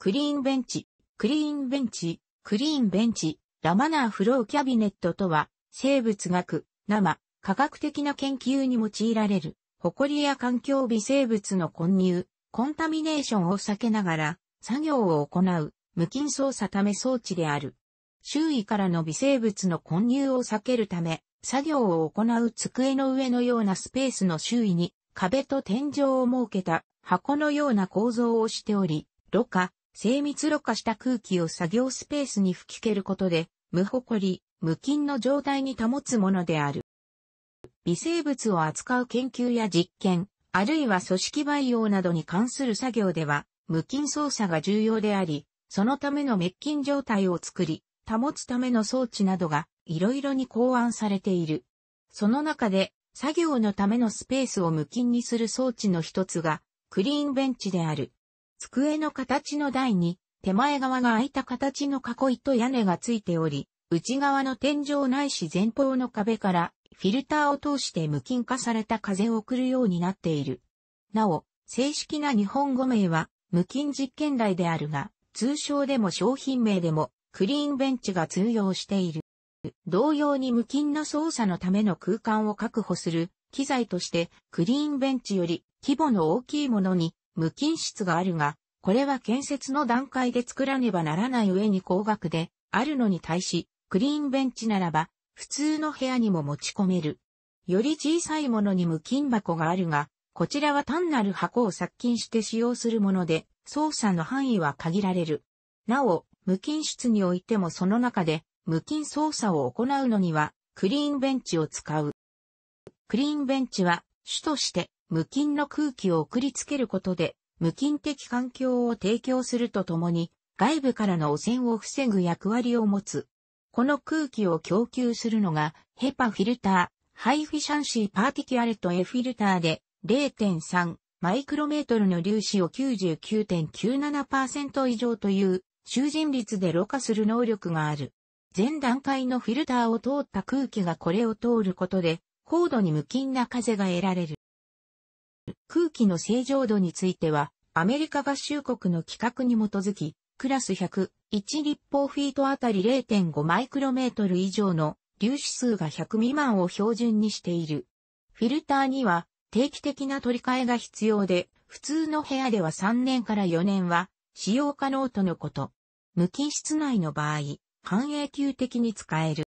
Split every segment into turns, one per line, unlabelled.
クリーンベンチ、クリーンベンチ、クリーンベンチ、ラマナーフローキャビネットとは、生物学、生、科学的な研究に用いられる、埃や環境微生物の混入、コンタミネーションを避けながら、作業を行う、無菌操作ため装置である。周囲からの微生物の混入を避けるため、作業を行う机の上のようなスペースの周囲に、壁と天井を設けた箱のような構造をしており、ろ過、精密ろ過した空気を作業スペースに吹き蹴ることで、無埃、無菌の状態に保つものである。微生物を扱う研究や実験、あるいは組織培養などに関する作業では、無菌操作が重要であり、そのための滅菌状態を作り、保つための装置などがいろいろに考案されている。その中で、作業のためのスペースを無菌にする装置の一つが、クリーンベンチである。机の形の台に、手前側が空いた形の囲いと屋根がついており、内側の天井ないし前方の壁からフィルターを通して無菌化された風を送るようになっている。なお、正式な日本語名は無菌実験台であるが、通称でも商品名でもクリーンベンチが通用している。同様に無菌の操作のための空間を確保する機材としてクリーンベンチより規模の大きいものに無菌室があるが、これは建設の段階で作らねばならない上に高額で、あるのに対し、クリーンベンチならば、普通の部屋にも持ち込める。より小さいものに無菌箱があるが、こちらは単なる箱を殺菌して使用するもので、操作の範囲は限られる。なお、無菌室においてもその中で、無菌操作を行うのには、クリーンベンチを使う。クリーンベンチは、主として無菌の空気を送りつけることで、無菌的環境を提供するとともに、外部からの汚染を防ぐ役割を持つ。この空気を供給するのが、ヘパフィルター、ハイフィシャンシーパーティキュアルトエフィルターで、0.3マイクロメートルの粒子を99.97%以上という囚人率でろ過する能力がある。前段階のフィルターを通った空気がこれを通ることで高度に無菌な風が得られる。空気の正常度については、アメリカ合衆国の規格に基づき、クラス100、1立方フィートあたり0.5マイクロメートル以上の粒子数が100未満を標準にしている。フィルターには定期的な取り替えが必要で、普通の部屋では3年から4年は使用可能とのこと。無菌室内の場合、半永久的に使える。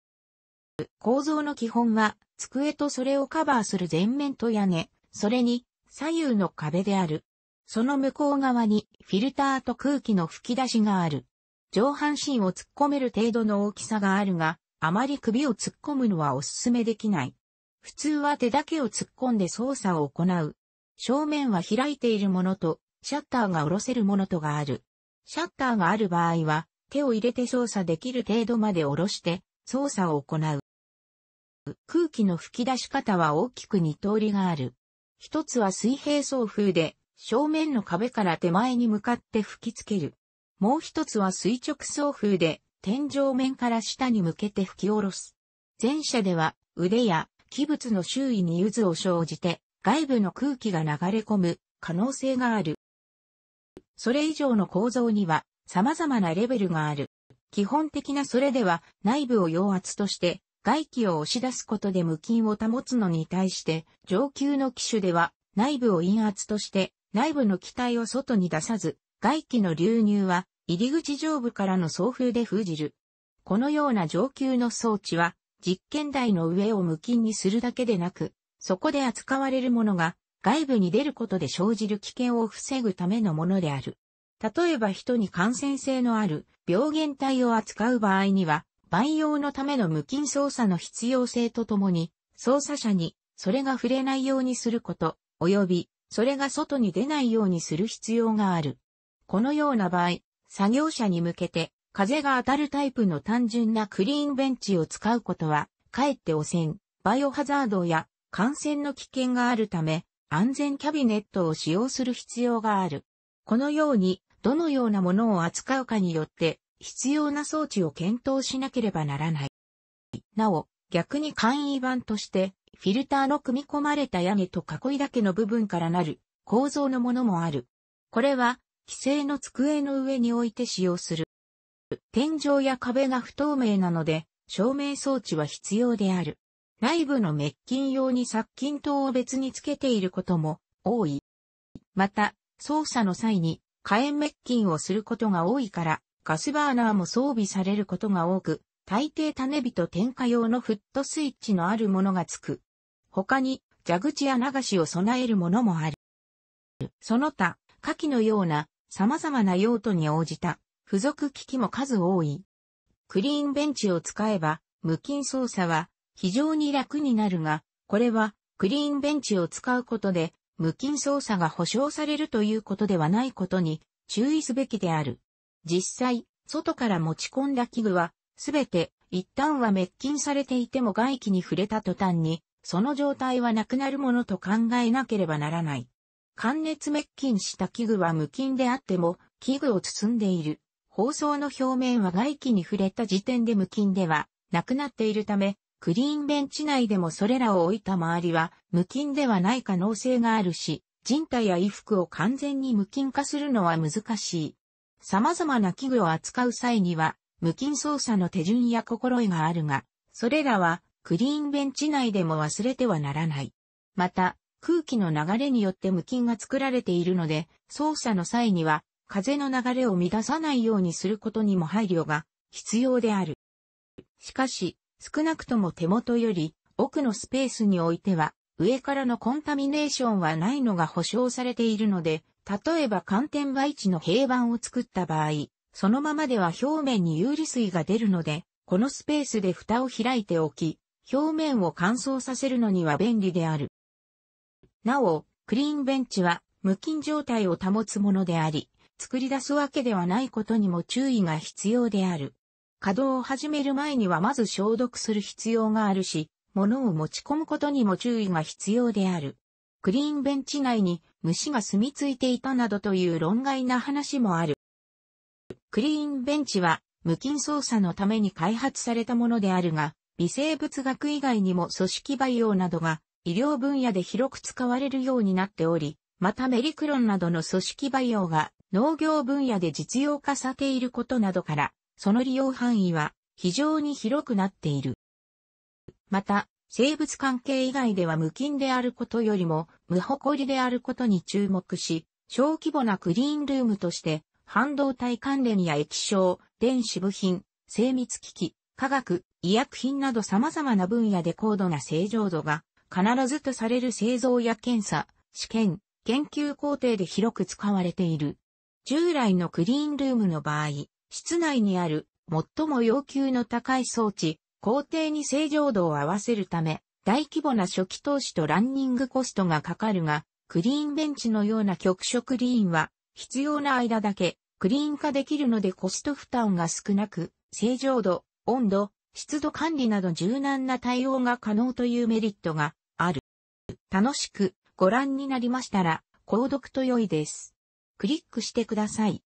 構造の基本は、机とそれをカバーする前面と屋根、それに左右の壁である。その向こう側にフィルターと空気の吹き出しがある。上半身を突っ込める程度の大きさがあるが、あまり首を突っ込むのはお勧めできない。普通は手だけを突っ込んで操作を行う。正面は開いているものと、シャッターが下ろせるものとがある。シャッターがある場合は、手を入れて操作できる程度まで下ろして、操作を行う。空気の吹き出し方は大きく二通りがある。一つは水平送風で、正面の壁から手前に向かって吹きつける。もう一つは垂直送風で、天井面から下に向けて吹き下ろす。前者では、腕や器物の周囲に渦を生じて、外部の空気が流れ込む可能性がある。それ以上の構造には様々なレベルがある。基本的なそれでは内部を陽圧として外気を押し出すことで無菌を保つのに対して、上級の機種では内部を陰圧として、内部の気体を外に出さず、外気の流入は入り口上部からの送風で封じる。このような上級の装置は、実験台の上を無菌にするだけでなく、そこで扱われるものが外部に出ることで生じる危険を防ぐためのものである。例えば人に感染性のある病原体を扱う場合には、培養のための無菌操作の必要性とともに、操作者にそれが触れないようにすること、及び、それが外に出ないようにする必要がある。このような場合、作業者に向けて、風が当たるタイプの単純なクリーンベンチを使うことは、かえって汚染、バイオハザードや感染の危険があるため、安全キャビネットを使用する必要がある。このように、どのようなものを扱うかによって、必要な装置を検討しなければならない。なお、逆に簡易版として、フィルターの組み込まれた屋根と囲いだけの部分からなる構造のものもある。これは、既成の机の上に置いて使用する。天井や壁が不透明なので、照明装置は必要である。内部の滅菌用に殺菌灯を別につけていることも多い。また、操作の際に火炎滅菌をすることが多いから、ガスバーナーも装備されることが多く、大抵種火と点火用のフットスイッチのあるものがつく。他に、蛇口や流しを備えるものもある。その他、火器のような様々な用途に応じた付属機器も数多い。クリーンベンチを使えば無菌操作は非常に楽になるが、これはクリーンベンチを使うことで無菌操作が保証されるということではないことに注意すべきである。実際、外から持ち込んだ器具は、すべて一旦は滅菌されていても外気に触れた途端に、その状態はなくなるものと考えなければならない。寒熱滅菌した器具は無菌であっても、器具を包んでいる。包装の表面は外気に触れた時点で無菌ではなくなっているため、クリーンベンチ内でもそれらを置いた周りは無菌ではない可能性があるし、人体や衣服を完全に無菌化するのは難しい。様々な器具を扱う際には、無菌操作の手順や心得があるが、それらはクリーンベンチ内でも忘れてはならない。また、空気の流れによって無菌が作られているので、操作の際には、風の流れを乱さないようにすることにも配慮が必要である。しかし、少なくとも手元より奥のスペースにおいては、上からのコンタミネーションはないのが保証されているので、例えば寒天培地の平板を作った場合、そのままでは表面に有利水が出るので、このスペースで蓋を開いておき、表面を乾燥させるのには便利である。なお、クリーンベンチは無菌状態を保つものであり、作り出すわけではないことにも注意が必要である。稼働を始める前にはまず消毒する必要があるし、物を持ち込むことにも注意が必要である。クリーンベンチ内に虫が住み着いていたなどという論外な話もある。クリーンベンチは無菌操作のために開発されたものであるが、微生物学以外にも組織培養などが医療分野で広く使われるようになっており、またメリクロンなどの組織培養が農業分野で実用化されていることなどから、その利用範囲は非常に広くなっている。また、生物関係以外では無菌であることよりも無誇りであることに注目し、小規模なクリーンルームとして、半導体関連や液晶、電子部品、精密機器、化学、医薬品など様々な分野で高度な正常度が必ずとされる製造や検査、試験、研究工程で広く使われている。従来のクリーンルームの場合、室内にある最も要求の高い装置、工程に正常度を合わせるため、大規模な初期投資とランニングコストがかかるが、クリーンベンチのような局所クリーンは、必要な間だけ、クリーン化できるのでコスト負担が少なく、正常度、温度、湿度管理など柔軟な対応が可能というメリットがある。楽しくご覧になりましたら、購読と良いです。クリックしてください。